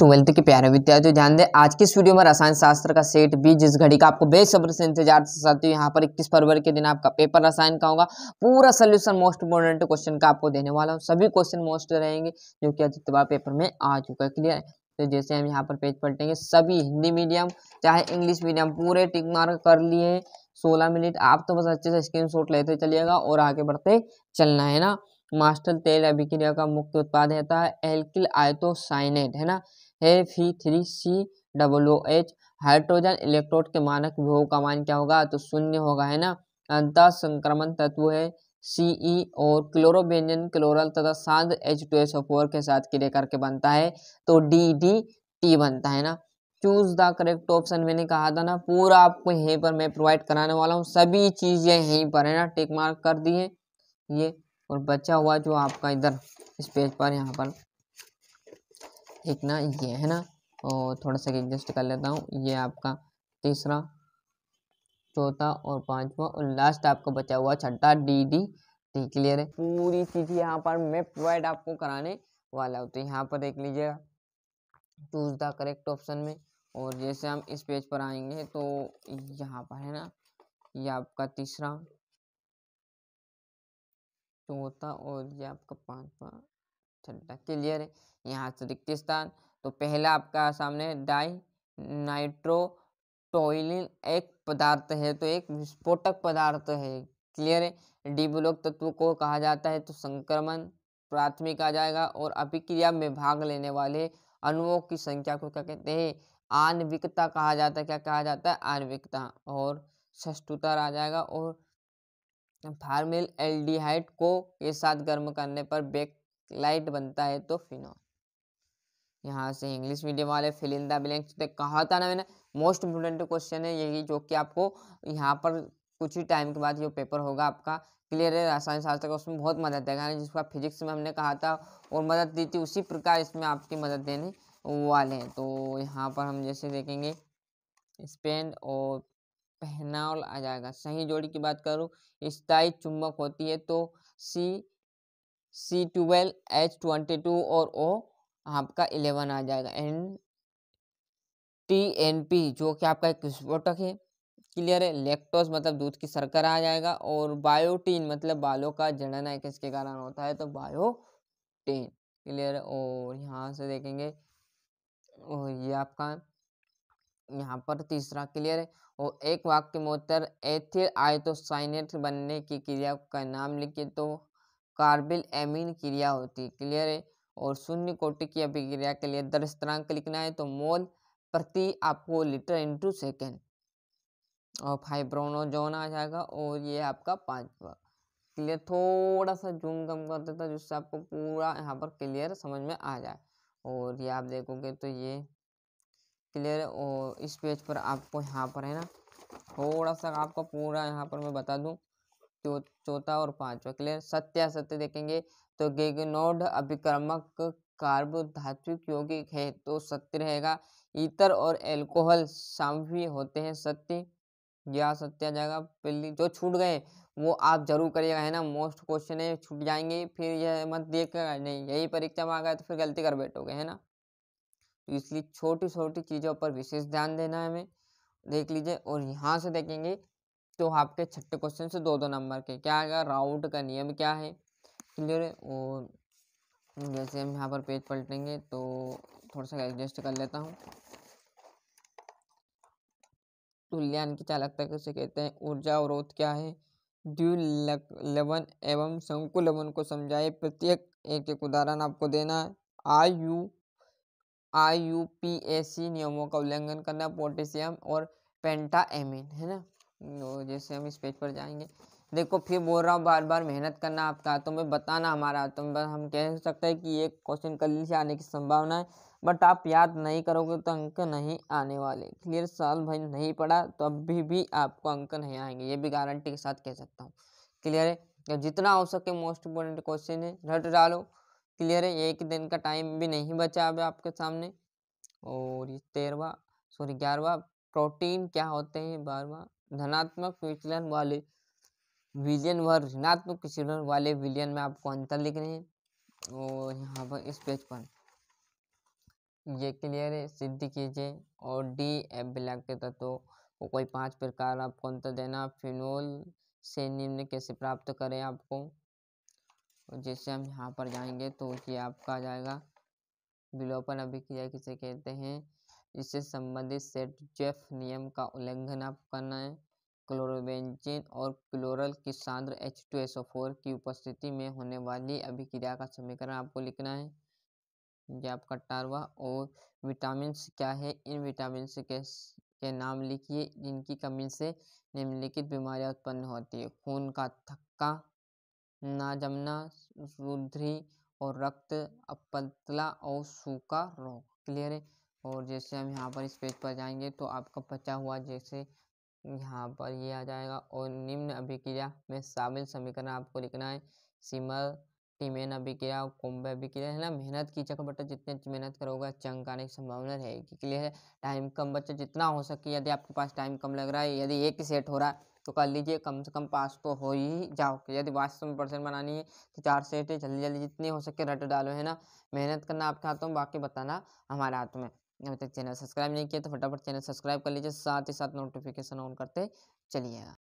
twelfth तो के प्यारे विद्यार्थियों ध्यान दें आज के इस वीडियो में रसायन शास्त्र का सेट बी जिस घड़ी का आपको बेसब्र से इंतजार से साथ ही यहाँ पर 21 फरवरी के दिन आपका पेपर रसायन का होगा पूरा सोल्यूशन मोस्ट इंपोर्टेंट क्वेश्चन का आपको देने वाला हूँ सभी क्वेश्चन मोस्ट रहेंगे जो कि अधिकतवा पेपर में आ चुका है क्लियर तो जैसे हम यहाँ पर पेज पलटेंगे सभी हिंदी मीडियम चाहे इंग्लिश मीडियम पूरे टिक मार्क कर लिए हैं सोलह मिनट आप तो बस अच्छे से स्क्रीन शॉट लेते चलिएगा और आगे बढ़ते चलना है ना मास्टर तेल अभिक्रिया का मुख्य उत्पाद रहता है एल्किल आयतोसाइनेट है ना है फी three C double O H hydrogen electrode के मानक विभव का मान क्या होगा तो शून्य होगा है ना अंतः संक्रमण तत्व है सी ई और क्लोरोबेंजन क्लोरल तथा सांद्र एच टू एस फोर के साथ क्रिय करके बनता है तो डी डी टी बनता है ना चूज द करेक्ट ऑप्शन मैंने कहा था ना पूरा आपको यहीं पर मैं प्रोवाइड कराने वाला हूँ सभी चीज़ें यहीं पर है ना टिक मार्क कर दिए ये और बचा हुआ जो आपका इधर इस पेज पर यहाँ पर एक ना ये है ना और थोड़ा सा एडजस्ट कर लेता हूँ ये आपका तीसरा चौथा और पांचवा और लास्ट आपका बचा हुआ छठा डी डी टी क्लियर है पूरी चीज़ यहाँ पर मैं प्रोवाइड आपको कराने वाला हूँ तो यहाँ पर देख लीजिएगा चूज द करेक्ट ऑप्शन में और जैसे हम इस पेज पर आएंगे तो यहाँ पर है ना ये आपका तीसरा चौथा और ये आपका पांचवा थीटा क्लियर है यहाँ से रिक्त स्थान तो पहला आपका सामने डाई नाइट्रो टोइलिन एक पदार्थ है तो एक विस्फोटक पदार्थ है क्लियर है डी ब्लॉक तत्व को कहा जाता है तो संक्रमण प्राथमिक आ जाएगा और अभिक्रिया में भाग लेने वाले अणुओं की संख्या को क्या कहते हैं आणविकता कहा जाता है क्या कहा जाता है आणविकता और सष्टुतर आ जाएगा और फार्मिल एल्डिहाइड को के साथ गर्म करने पर बेक लाइट बनता है तो फिनो यहाँ से इंग्लिश मीडियम वाले फिल इन द ब्लैंक्स कहा था ना मैंने मोस्ट इम्पोर्टेंट क्वेश्चन है यही जो कि आपको यहाँ पर कुछ ही टाइम के बाद जो पेपर होगा आपका क्लियर है रासायन शास्त्र का उसमें बहुत मदद देगा जिसका फिजिक्स में हमने कहा था और मदद दी थी उसी प्रकार इसमें आपकी मदद देने वाले हैं तो यहाँ पर हम जैसे देखेंगे स्पेन और पहनावल आ जाएगा सही जोड़ी की बात करूँ स्थायी चुंबक होती है तो C C twelve H twenty two और ओ आपका इलेवन आ जाएगा एन टी एन पी जो कि आपका एक स्फोटक है क्लियर है लेक्टोस मतलब दूध की सरकर आ जाएगा और बायोटीन मतलब बालों का जड़ना किसके कारण होता है तो बायोटीन क्लियर है और यहाँ से देखेंगे और ये आपका यहाँ पर तीसरा क्लियर है और एक वाक्य मोतर एथिल आयतोसाइनेट बनने की क्रिया का नाम लिखिए तो कार्बिल एमिन क्रिया होती है क्लियर है और शून्य कोटि की अभिक्रिया के लिए दर स्तरांक लिखना है तो मोल प्रति आपको लीटर इंटू सेकेंड और फाइब्रोनो जोन आ जाएगा और ये आपका पांचवा क्लियर थोड़ा सा जूम कम कर देता जिससे आपको पूरा यहाँ पर क्लियर समझ में आ जाए और ये आप देखोगे तो ये क्लियर और इस पेज पर आपको यहाँ पर है ना थोड़ा सा आपको पूरा यहाँ पर मैं बता दूँ चौथा और पांचवा क्लियर सत्य देखेंगे तो गेगनोड अभिक्रमक कार्ब धात्विक यौगिक है तो सत्य रहेगा ईतर और एल्कोहल साम्य होते हैं सत्य या सत्य आ जाएगा पहली जो छूट गए वो आप जरूर करिएगा है ना मोस्ट क्वेश्चन है छूट जाएंगे फिर यह मत देख नहीं यही परीक्षा में आ गया तो फिर गलती कर बैठोगे है ना तो इसलिए छोटी छोटी चीज़ों पर विशेष ध्यान देना है हमें देख लीजिए और यहाँ से देखेंगे तो आपके छठे क्वेश्चन से दो दो नंबर के क्या आएगा राउट का नियम क्या है क्लियर है और जैसे हम यहाँ पर पेज पलटेंगे तो थोड़ा सा एडजस्ट कर लेता हूँ तुल्यान की चालकता कैसे कहते हैं ऊर्जा अवरोध क्या है द्विलवन एवं संकुलवन को समझाए प्रत्येक एक एक उदाहरण आपको देना है I U I U P S C नियमों का उल्लंघन करना पोटेशियम और पेंटा एमिन है ना जैसे हम इस पेज पर जाएंगे देखो फिर बोल रहा हूँ बार बार मेहनत करना आपका तो में बताना हमारा तो हम कह सकते हैं कि ये क्वेश्चन कल से आने की संभावना है बट आप याद नहीं करोगे तो अंक नहीं आने वाले क्लियर साल भाई नहीं पड़ा तो अभी भी आपको अंक नहीं आएंगे ये भी गारंटी के साथ कह सकता हूँ क्लियर है तो जितना हो सके मोस्ट इम्पोर्टेंट क्वेश्चन है रट डालो क्लियर है एक दिन का टाइम भी नहीं बचा अब आपके सामने और ये तेरहवा सॉरी ग्यारहवा प्रोटीन क्या होते हैं बारवा धनात्मक विचलन वाले विलियन व ऋणात्मक विचलन वाले विलियन में आपको अंतर लिख रहे हैं और यहाँ पर इस पेज पर ये क्लियर है सिद्ध कीजिए और डी एफ ब्लैक के तत्व को कोई पांच प्रकार आपको अंतर देना फिनोल से निम्न कैसे प्राप्त करें आपको जैसे हम यहाँ पर जाएंगे तो ये आपका आ जाएगा विलोपन अभिक्रिया किसे कहते हैं इससे संबंधित सेट जेफ नियम का उल्लंघन आप करना है क्लोरोबेंजीन और क्लोरल की सांद्र एच टू एस फोर की उपस्थिति में होने वाली अभिक्रिया का समीकरण आपको लिखना है ये आपका टारवा और विटामिन क्या है इन विटामिन के के नाम लिखिए जिनकी कमी से निम्नलिखित बीमारियां उत्पन्न होती है खून का थक्का ना जमना रुद्धि और रक्त अपतला और सूखा रोग क्लियर है और जैसे हम यहाँ पर इस पेज पर जाएंगे तो आपका बचा हुआ जैसे यहाँ पर ये आ जाएगा और निम्न अभिक्रिया में शामिल समीकरण आपको लिखना है सिमर टीमेन अभिक्रिया कुंभ अभिक्रिया है ना मेहनत की जगह बटा जितने मेहनत करोगे चंक आने की संभावना रहेगी क्लियर है टाइम कम बच्चा जितना हो सके यदि आपके पास टाइम कम लग रहा है यदि एक ही सेट हो रहा है तो कर लीजिए कम से कम पास तो हो ही जाओ यदि वास्तव में परसेंट बनानी है तो चार सेट जल्दी जल्दी जितने हो सके रट डालो है ना मेहनत करना आपके हाथों में बाकी बताना हमारे हाथ में अभी तक चैनल सब्सक्राइब नहीं किया तो फटाफट चैनल सब्सक्राइब कर लीजिए साथ ही साथ नोटिफिकेशन ऑन करते चलिएगा